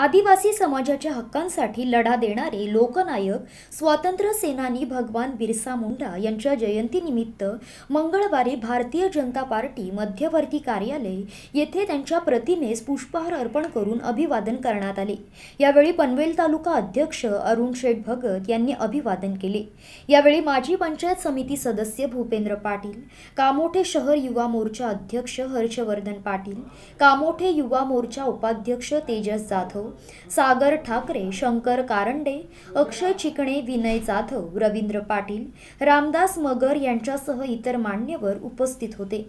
आदिवासी समाजाच्या हक्कांसाठी लढा देणारे लोकनायक स्वातंत्र्य सेनानी भगवान बिरसा मुंडा यांच्या जयंतीनिमित्त मंगळवारी भारतीय जनता पार्टी मध्यवर्ती कार्यालय येथे त्यांच्या प्रतिमेस पुष्पहार अर्पण करून अभिवादन करण्यात आले यावेळी पनवेल तालुका अध्यक्ष अरुण शेठ भगत यांनी अभिवादन केले यावेळी माजी पंचायत समिती सदस्य भूपेंद्र पाटील कामोठे शहर युवा मोर्चा अध्यक्ष हर्षवर्धन पाटील कामोठे युवा मोर्चा उपाध्यक्ष तेजस जाधव सागर ठाकरे शंकर कारंडे अक्षय चिकणे विनय जाधव रवींद्र पाटील रामदास मगर यांच्यासह इतर मान्यवर उपस्थित होते